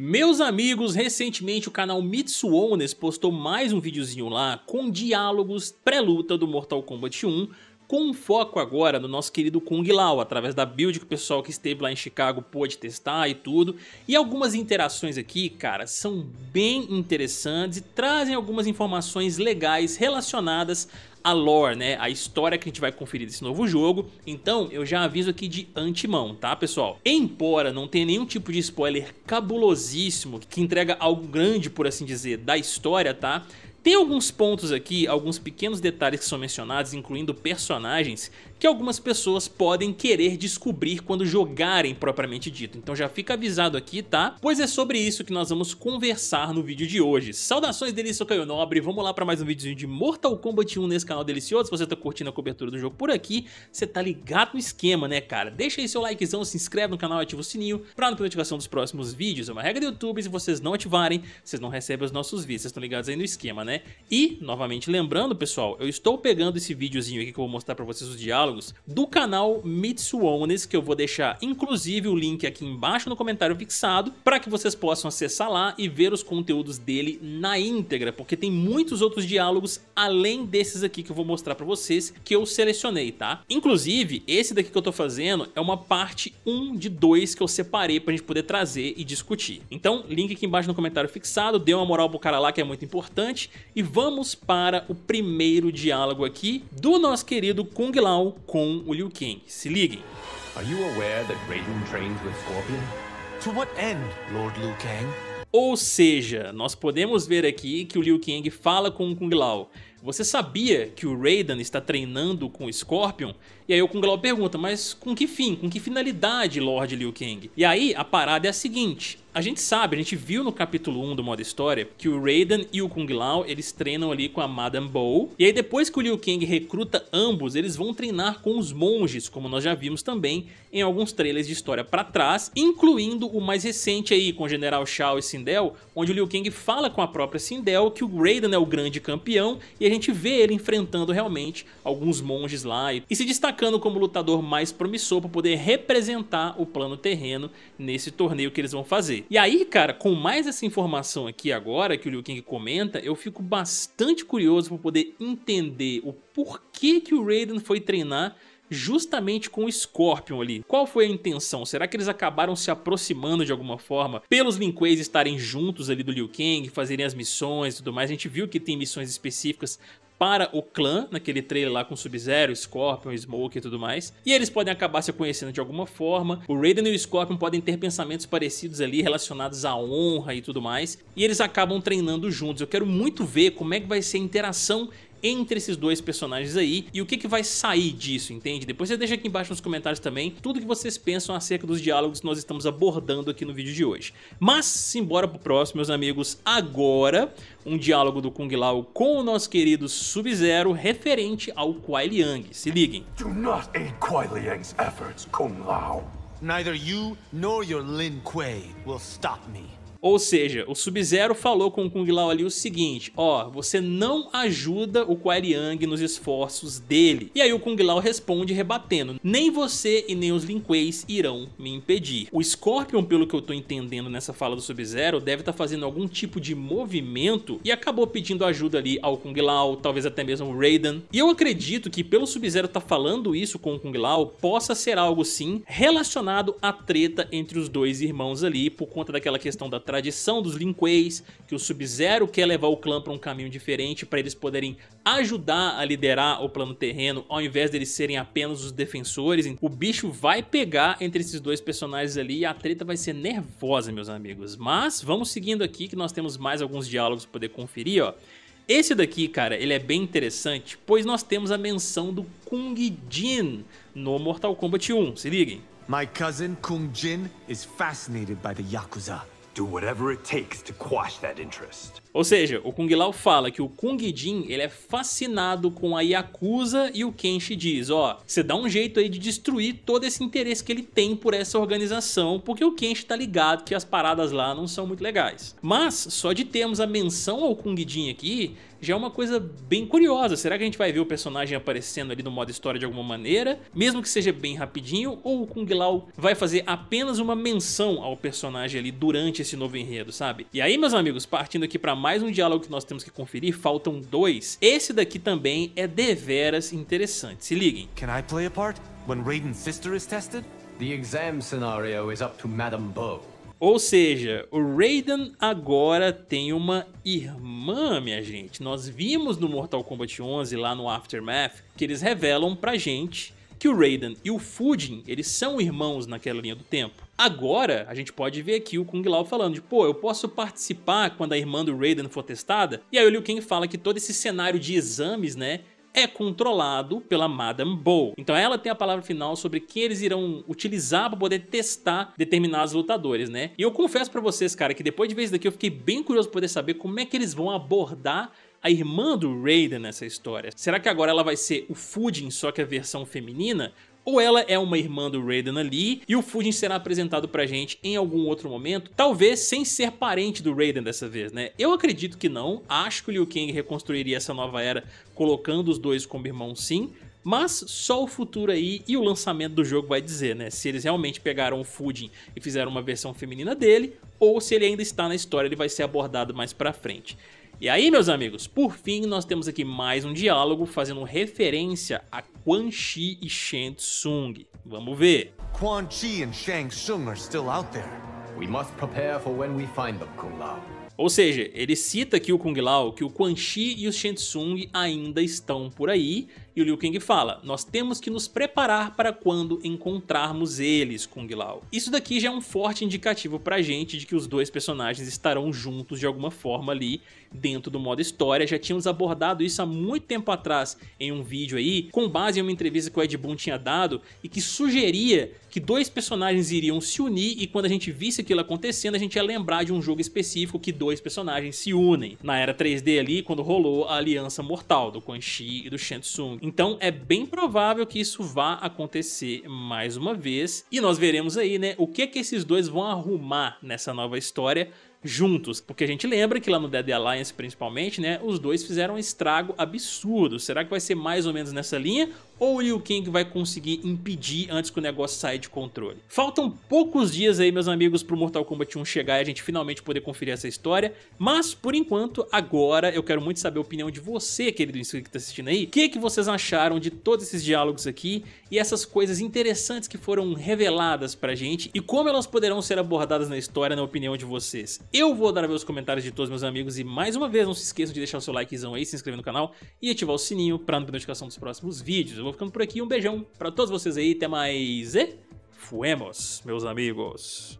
Meus amigos, recentemente o canal Mitsuones postou mais um videozinho lá com diálogos pré-luta do Mortal Kombat 1, com foco agora no nosso querido Kung Lao, através da build que o pessoal que esteve lá em Chicago pôde testar e tudo. E algumas interações aqui, cara, são bem interessantes e trazem algumas informações legais relacionadas a lore, né? A história que a gente vai conferir desse novo jogo. Então, eu já aviso aqui de antemão, tá, pessoal? Embora não tenha nenhum tipo de spoiler cabulosíssimo que entrega algo grande, por assim dizer, da história, tá? Tem alguns pontos aqui, alguns pequenos detalhes que são mencionados, incluindo personagens, que algumas pessoas podem querer descobrir quando jogarem propriamente dito. Então já fica avisado aqui, tá? Pois é sobre isso que nós vamos conversar no vídeo de hoje. Saudações delícia, Caio Nobre, vamos lá para mais um videozinho de Mortal Kombat 1 nesse canal delicioso. Se você tá curtindo a cobertura do jogo por aqui, você tá ligado no esquema, né, cara? Deixa aí seu likezão, se inscreve no canal, ativa o sininho para não perder notificação dos próximos vídeos. É uma regra do YouTube, se vocês não ativarem, vocês não recebem os nossos vídeos. Vocês estão ligados aí no esquema, né? Né? E, novamente lembrando, pessoal, eu estou pegando esse videozinho aqui que eu vou mostrar para vocês os diálogos do canal Mitsuones, que eu vou deixar inclusive o link aqui embaixo no comentário fixado para que vocês possam acessar lá e ver os conteúdos dele na íntegra, porque tem muitos outros diálogos além desses aqui que eu vou mostrar para vocês que eu selecionei, tá? Inclusive, esse daqui que eu tô fazendo é uma parte 1 de 2 que eu separei pra gente poder trazer e discutir. Então, link aqui embaixo no comentário fixado, dê uma moral pro cara lá que é muito importante e vamos para o primeiro diálogo aqui do nosso querido Kung Lao com o Liu Kang. Se liguem. Are you aware that Raiden trains with Scorpion? To what end, Lord Liu Kang? Ou seja, nós podemos ver aqui que o Liu Kang fala com o Kung Lao você sabia que o Raiden está treinando com o Scorpion? E aí o Kung Lao pergunta, mas com que fim? Com que finalidade, Lord Liu Kang? E aí a parada é a seguinte, a gente sabe, a gente viu no capítulo 1 do modo história que o Raiden e o Kung Lao eles treinam ali com a Madame Bow. E aí depois que o Liu Kang recruta ambos, eles vão treinar com os monges, como nós já vimos também em alguns trailers de história para trás, incluindo o mais recente aí com o General Shao e Sindel, onde o Liu Kang fala com a própria Sindel que o Raiden é o grande campeão e a gente vê ele enfrentando realmente alguns monges lá e, e se destacando como lutador mais promissor para poder representar o plano terreno nesse torneio que eles vão fazer. E aí, cara, com mais essa informação aqui agora que o Liu Kang comenta, eu fico bastante curioso para poder entender o porquê que o Raiden foi treinar justamente com o Scorpion ali. Qual foi a intenção? Será que eles acabaram se aproximando de alguma forma pelos Linquays estarem juntos ali do Liu Kang, fazerem as missões e tudo mais? A gente viu que tem missões específicas para o clã, naquele trailer lá com Sub-Zero, Scorpion, Smoke e tudo mais. E eles podem acabar se conhecendo de alguma forma. O Raiden e o Scorpion podem ter pensamentos parecidos ali relacionados à honra e tudo mais. E eles acabam treinando juntos. Eu quero muito ver como é que vai ser a interação entre esses dois personagens aí e o que, que vai sair disso, entende? Depois você deixa aqui embaixo nos comentários também tudo que vocês pensam acerca dos diálogos que nós estamos abordando aqui no vídeo de hoje. Mas simbora pro próximo, meus amigos, agora um diálogo do Kung Lao com o nosso querido Sub-Zero referente ao Kuai Liang. Se liguem. Do not aid Kuai Liang's efforts, Kung Lao. Neither you nor your Lin Kuei will stop me. Ou seja, o Sub-Zero falou com o Kung Lao ali o seguinte, ó, você não ajuda o Quariang nos esforços dele. E aí o Kung Lao responde rebatendo, nem você e nem os Lin Kueis irão me impedir. O Scorpion, pelo que eu tô entendendo nessa fala do Sub-Zero, deve estar tá fazendo algum tipo de movimento e acabou pedindo ajuda ali ao Kung Lao, talvez até mesmo o Raiden. E eu acredito que pelo Sub-Zero tá falando isso com o Kung Lao, possa ser algo sim relacionado à treta entre os dois irmãos ali, por conta daquela questão da tradição dos Lin Kueis, que o Sub-Zero quer levar o clã para um caminho diferente para eles poderem ajudar a liderar o plano terreno ao invés deles serem apenas os defensores. O bicho vai pegar entre esses dois personagens ali e a treta vai ser nervosa, meus amigos. Mas vamos seguindo aqui que nós temos mais alguns diálogos para poder conferir, ó. Esse daqui, cara, ele é bem interessante, pois nós temos a menção do Kung Jin no Mortal Kombat 1. Se liguem. My cousin Kung Jin is fascinated by the Yakuza. Do whatever it takes to quash that interest. Ou seja, o Kung Lao fala que o Kung Jin ele é fascinado com a Yakuza e o Kenshi diz, ó, você dá um jeito aí de destruir todo esse interesse que ele tem por essa organização, porque o Kenshi tá ligado que as paradas lá não são muito legais. Mas só de termos a menção ao Kung Jin aqui, já é uma coisa bem curiosa. Será que a gente vai ver o personagem aparecendo ali no modo história de alguma maneira, mesmo que seja bem rapidinho, ou o Kung Lao vai fazer apenas uma menção ao personagem ali durante esse novo enredo, sabe? E aí, meus amigos, partindo aqui para mais mais um diálogo que nós temos que conferir, faltam dois. Esse daqui também é deveras interessante. Se liguem. Can I play a part when Raiden's sister is tested? The exam scenario is up to Madame Bo. Ou seja, o Raiden agora tem uma irmã, minha gente. Nós vimos no Mortal Kombat 11, lá no Aftermath, que eles revelam pra gente que o Raiden e o Fujin, eles são irmãos naquela linha do tempo. Agora, a gente pode ver aqui o Kung Lao falando de, pô, eu posso participar quando a irmã do Raiden for testada? E aí o Liu Kang fala que todo esse cenário de exames, né, é controlado pela Madame Bo. Então ela tem a palavra final sobre quem eles irão utilizar para poder testar determinados lutadores, né? E eu confesso para vocês, cara, que depois de ver isso daqui eu fiquei bem curioso para poder saber como é que eles vão abordar a irmã do Raiden nessa história. Será que agora ela vai ser o Fujin, só que a versão feminina? ou ela é uma irmã do Raiden ali e o Fujin será apresentado pra gente em algum outro momento, talvez sem ser parente do Raiden dessa vez, né? Eu acredito que não, acho que o Liu Kang reconstruiria essa nova era colocando os dois como irmãos sim, mas só o futuro aí e o lançamento do jogo vai dizer, né? Se eles realmente pegaram o Fujin e fizeram uma versão feminina dele, ou se ele ainda está na história, ele vai ser abordado mais pra frente. E aí, meus amigos, por fim, nós temos aqui mais um diálogo fazendo referência a Quan Chi e Shang Tsung. Vamos ver. Quan Chi e Shang Tsung are still out there. We must prepare for when we find them, Kung Lao. Ou seja, ele cita aqui o Kung Lao que o Quan Chi e o Shang Tsung ainda estão por aí e o Liu Kang fala: Nós temos que nos preparar para quando encontrarmos eles, Kung Lao. Isso daqui já é um forte indicativo pra gente de que os dois personagens estarão juntos de alguma forma ali dentro do modo história. Já tínhamos abordado isso há muito tempo atrás em um vídeo aí, com base em uma entrevista que o Ed Boon tinha dado e que sugeria que dois personagens iriam se unir e quando a gente visse aquilo acontecendo, a gente ia lembrar de um jogo específico que dois personagens se unem. Na era 3D ali, quando rolou a aliança mortal do Quan Chi e do Shang Tsung. Então é bem provável que isso vá acontecer mais uma vez e nós veremos aí, né, o que é que esses dois vão arrumar nessa nova história juntos. Porque a gente lembra que lá no Dead Alliance, principalmente, né, os dois fizeram um estrago absurdo. Será que vai ser mais ou menos nessa linha? Ou o Liu Kang vai conseguir impedir antes que o negócio saia de controle? Faltam poucos dias aí, meus amigos, pro Mortal Kombat 1 chegar e a gente finalmente poder conferir essa história. Mas, por enquanto, agora eu quero muito saber a opinião de você, querido inscrito que tá assistindo aí. O que, que vocês acharam de todos esses diálogos aqui e essas coisas interessantes que foram reveladas pra gente e como elas poderão ser abordadas na história, na opinião de vocês? Eu vou dar meus comentários de todos meus amigos e mais uma vez não se esqueçam de deixar o seu likezão aí, se inscrever no canal e ativar o sininho pra não perder notificação dos próximos vídeos. Eu vou ficando por aqui, um beijão pra todos vocês aí, até mais e fuemos, meus amigos.